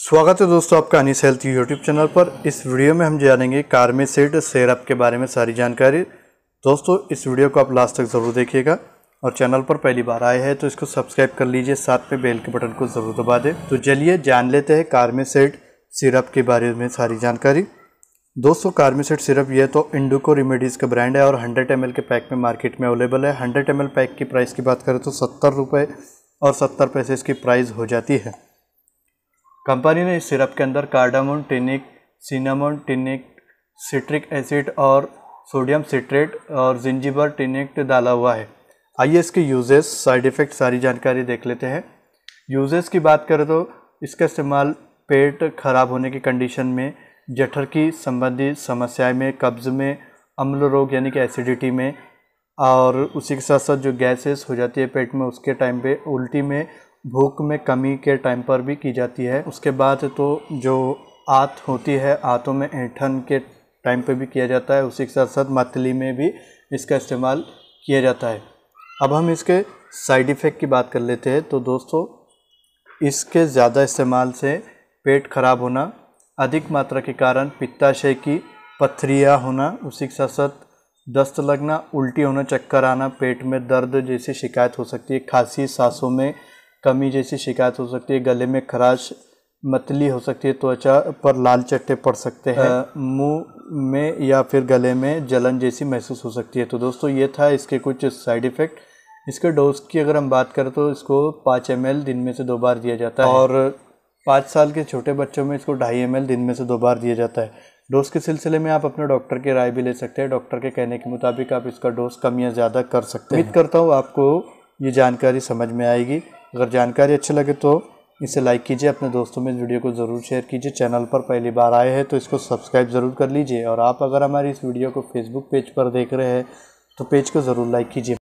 स्वागत है दोस्तों आपका अनिस हेल्थ यूट्यूब चैनल पर इस वीडियो में हम जानेंगे कार्मेसिड सेरप के बारे में सारी जानकारी दोस्तों इस वीडियो को आप लास्ट तक ज़रूर देखिएगा और चैनल पर पहली बार आए हैं तो इसको सब्सक्राइब कर लीजिए साथ में बेल के बटन को ज़रूर दबा दें तो चलिए जान लेते हैं कार्मेसिड सिरप के बारे में सारी जानकारी दोस्तों कार्मेसिड सिरप यह तो इंडोको रेमेडीज़ का ब्रांड है और हंड्रेड एम के पैक में मार्केट में अवेलेबल है हंड्रेड एम पैक की प्राइस की बात करें तो सत्तर रुपये और सत्तर पैसे इसकी प्राइस हो जाती है कंपनी ने इस सिरप के अंदर कार्डामोन टिनिक सीनामोन टिनिक सिट्रिक एसिड और सोडियम सिट्रेट और जिंजिबर टिनिक डाला हुआ है आइए इसके यूजेस साइड इफ़ेक्ट सारी जानकारी देख लेते हैं यूजेस की बात करें तो इसका इस्तेमाल पेट खराब होने की कंडीशन में जठर की संबंधी समस्याएं में कब्ज़ में अम्ल रोग यानी कि एसिडिटी में और उसी के साथ साथ जो गैसेस हो जाती है पेट में उसके टाइम पे उल्टी में भूख में कमी के टाइम पर भी की जाती है उसके बाद तो जो आत होती है आतों में ऐठन के टाइम पर भी किया जाता है उसी के साथ साथ मतली में भी इसका इस्तेमाल किया जाता है अब हम इसके साइड इफ़ेक्ट की बात कर लेते हैं तो दोस्तों इसके ज़्यादा इस्तेमाल से पेट खराब होना अधिक मात्रा के कारण पित्ताशय की पथरियाँ होना उसी के साथ साथ दस्त लगना उल्टी होना चक्कर आना पेट में दर्द जैसी शिकायत हो सकती है खांसी सांसों में कमी जैसी शिकायत हो सकती है गले में खराश मतली हो सकती है त्वचा पर लाल चट्टे पड़ सकते हैं मुंह में या फिर गले में जलन जैसी महसूस हो सकती है तो दोस्तों ये था इसके कुछ साइड इफ़ेक्ट इसके डोज की अगर हम बात करें तो इसको पाँच एम दिन में से दो बार दिया जाता है और पाँच साल के छोटे बच्चों में इसको ढाई एम दिन में से दो बार दिया जाता है डोज के सिलसिले में आप अपने डॉक्टर की राय भी ले सकते हैं डॉक्टर के कहने के मुताबिक आप इसका डोज कम या ज़्यादा कर सकते हैं उम्मीद करता हूँ आपको ये जानकारी समझ में आएगी अगर जानकारी अच्छी लगे तो इसे लाइक कीजिए अपने दोस्तों में इस वीडियो को ज़रूर शेयर कीजिए चैनल पर पहली बार आए हैं तो इसको सब्सक्राइब ज़रूर कर लीजिए और आप अगर हमारी इस वीडियो को फेसबुक पेज पर देख रहे हैं तो पेज को ज़रूर लाइक कीजिए